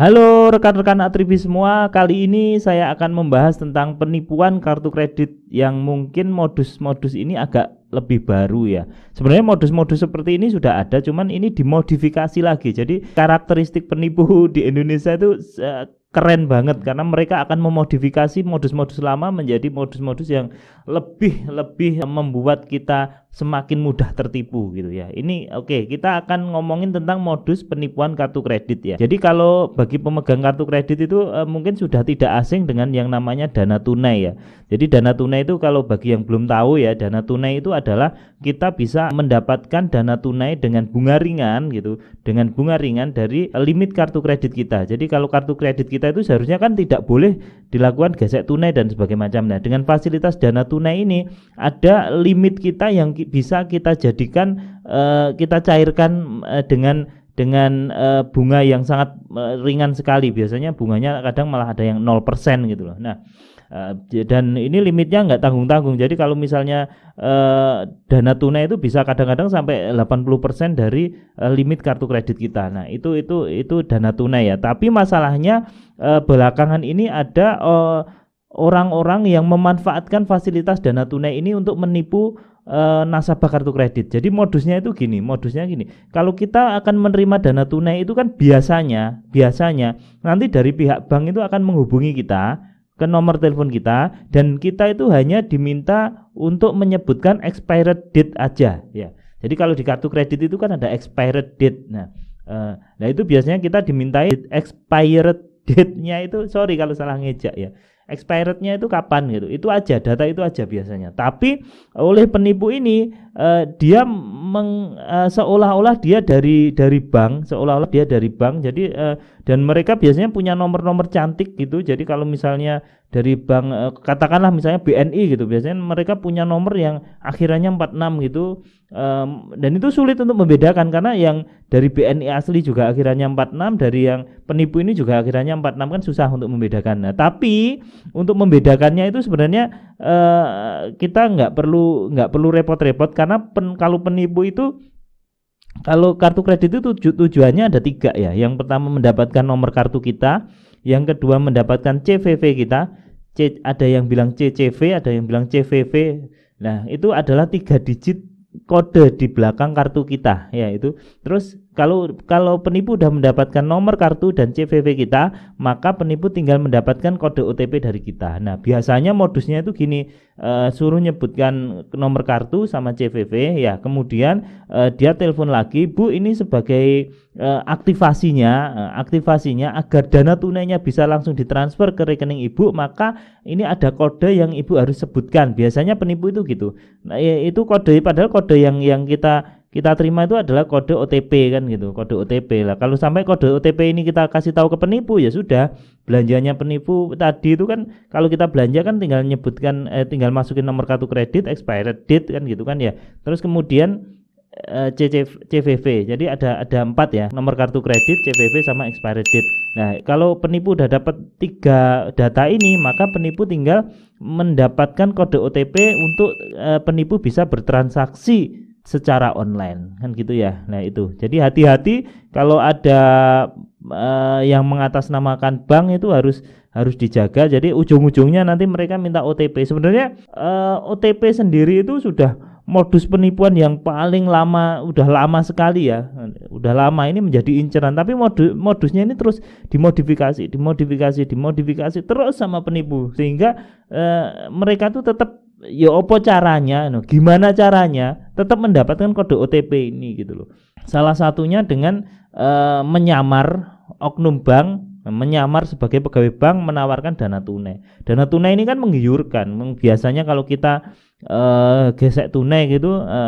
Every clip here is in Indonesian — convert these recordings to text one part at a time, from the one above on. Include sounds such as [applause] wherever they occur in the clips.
Halo rekan-rekan atribi semua, kali ini saya akan membahas tentang penipuan kartu kredit yang mungkin modus-modus ini agak lebih baru ya. Sebenarnya modus-modus seperti ini sudah ada, cuman ini dimodifikasi lagi. Jadi karakteristik penipu [laughs] di Indonesia itu eh, keren banget karena mereka akan memodifikasi modus-modus lama menjadi modus-modus yang lebih lebih membuat kita semakin mudah tertipu gitu ya. Ini oke, okay, kita akan ngomongin tentang modus penipuan kartu kredit ya. Jadi kalau bagi pemegang kartu kredit itu eh, mungkin sudah tidak asing dengan yang namanya dana tunai ya. Jadi dana tunai itu kalau bagi yang belum tahu ya, dana tunai itu adalah kita bisa mendapatkan dana tunai dengan bunga ringan gitu, dengan bunga ringan dari limit kartu kredit kita. Jadi kalau kartu kredit kita kita itu seharusnya kan tidak boleh dilakukan gesek tunai dan sebagainya macam. dengan fasilitas dana tunai ini ada limit kita yang bisa kita jadikan uh, kita cairkan uh, dengan dengan uh, bunga yang sangat uh, ringan sekali. Biasanya bunganya kadang malah ada yang 0% gitu loh. Nah, uh, dan ini limitnya nggak tanggung-tanggung. Jadi kalau misalnya uh, dana tunai itu bisa kadang-kadang sampai 80% dari uh, limit kartu kredit kita. Nah, itu itu itu dana tunai ya. Tapi masalahnya uh, belakangan ini ada uh, orang-orang yang memanfaatkan fasilitas dana tunai ini untuk menipu Eh, nasabah kartu kredit. Jadi modusnya itu gini, modusnya gini. Kalau kita akan menerima dana tunai itu kan biasanya, biasanya nanti dari pihak bank itu akan menghubungi kita ke nomor telepon kita dan kita itu hanya diminta untuk menyebutkan expired date aja ya. Jadi kalau di kartu kredit itu kan ada expired date. Nah, eh, nah itu biasanya kita dimintai expired date-nya itu sorry kalau salah ngejak ya expirednya itu kapan gitu itu aja data itu aja biasanya tapi eh, oleh penipu ini eh, dia meng, eh, seolah-olah dia dari dari bank seolah-olah dia dari bank jadi eh, dan mereka biasanya punya nomor-nomor cantik gitu jadi kalau misalnya dari bank eh, katakanlah misalnya BNI gitu biasanya mereka punya nomor yang akhirannya 46 gitu um, dan itu sulit untuk membedakan karena yang dari BNI asli juga akhirannya 46 dari yang penipu ini juga akhirannya 46 kan susah untuk membedakan nah, tapi untuk membedakannya itu sebenarnya uh, kita nggak perlu nggak perlu repot-repot karena pen, kalau penipu itu kalau kartu kredit itu tuju, tujuannya ada tiga ya yang pertama mendapatkan nomor kartu kita yang kedua mendapatkan CVV kita. C, ada yang bilang CCV, ada yang bilang CVV. Nah, itu adalah tiga digit kode di belakang kartu kita, yaitu terus kalau kalau penipu sudah mendapatkan nomor kartu dan CVV kita, maka penipu tinggal mendapatkan kode OTP dari kita. Nah, biasanya modusnya itu gini, uh, suruh nyebutkan nomor kartu sama CVV ya. Kemudian uh, dia telepon lagi, "Bu, ini sebagai uh, aktivasinya, uh, aktivasinya agar dana tunainya bisa langsung ditransfer ke rekening Ibu, maka ini ada kode yang Ibu harus sebutkan." Biasanya penipu itu gitu. Nah, ya, itu kode padahal kode yang yang kita kita terima itu adalah kode OTP kan gitu, kode OTP lah. Kalau sampai kode OTP ini kita kasih tahu ke penipu ya sudah, belanjanya penipu tadi itu kan kalau kita belanja kan tinggal nyebutkan eh, tinggal masukin nomor kartu kredit, expired date kan gitu kan ya. Terus kemudian eh, CVV. Jadi ada ada empat ya, nomor kartu kredit, CVV sama expired date. Nah, kalau penipu udah dapat tiga data ini, maka penipu tinggal mendapatkan kode OTP untuk eh, penipu bisa bertransaksi secara online kan gitu ya nah itu jadi hati-hati kalau ada uh, yang mengatasnamakan bank itu harus harus dijaga jadi ujung-ujungnya nanti mereka minta OTP sebenarnya uh, eh, OTP sendiri itu sudah modus penipuan yang paling lama udah lama sekali ya udah lama ini menjadi inceran tapi modus modusnya ini terus dimodifikasi dimodifikasi dimodifikasi terus sama penipu sehingga uh, mereka tuh tetap ya opo caranya no, anu, gimana caranya tetap mendapatkan kode OTP ini gitu loh salah satunya dengan e, menyamar oknum bank menyamar sebagai pegawai bank menawarkan dana tunai dana tunai ini kan menggiurkan biasanya kalau kita e, gesek tunai gitu e,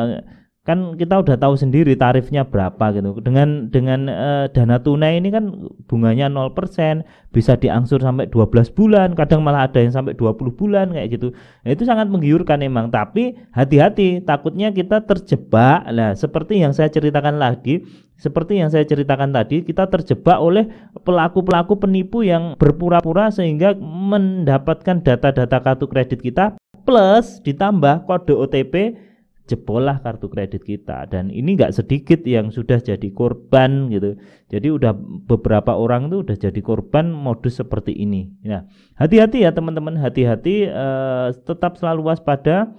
kan kita udah tahu sendiri tarifnya berapa gitu. Dengan dengan e, dana tunai ini kan bunganya 0%, bisa diangsur sampai 12 bulan, kadang malah ada yang sampai 20 bulan kayak gitu. Nah, itu sangat menggiurkan emang, tapi hati-hati takutnya kita terjebak. lah seperti yang saya ceritakan lagi, seperti yang saya ceritakan tadi, kita terjebak oleh pelaku-pelaku penipu yang berpura-pura sehingga mendapatkan data-data kartu kredit kita plus ditambah kode OTP jebolah kartu kredit kita dan ini nggak sedikit yang sudah jadi korban gitu jadi udah beberapa orang itu udah jadi korban modus seperti ini nah hati-hati ya teman-teman hati-hati uh, tetap selalu waspada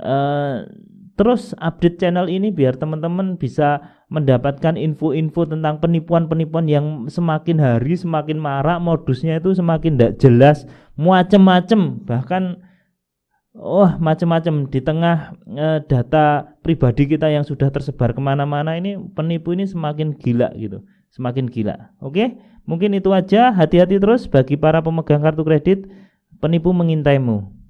uh, terus update channel ini biar teman-teman bisa mendapatkan info-info tentang penipuan-penipuan yang semakin hari semakin marak modusnya itu semakin tidak jelas macem-macem bahkan oh macam-macam di tengah eh, data pribadi kita yang sudah tersebar kemana-mana ini penipu ini semakin gila gitu semakin gila oke mungkin itu aja hati-hati terus bagi para pemegang kartu kredit penipu mengintaimu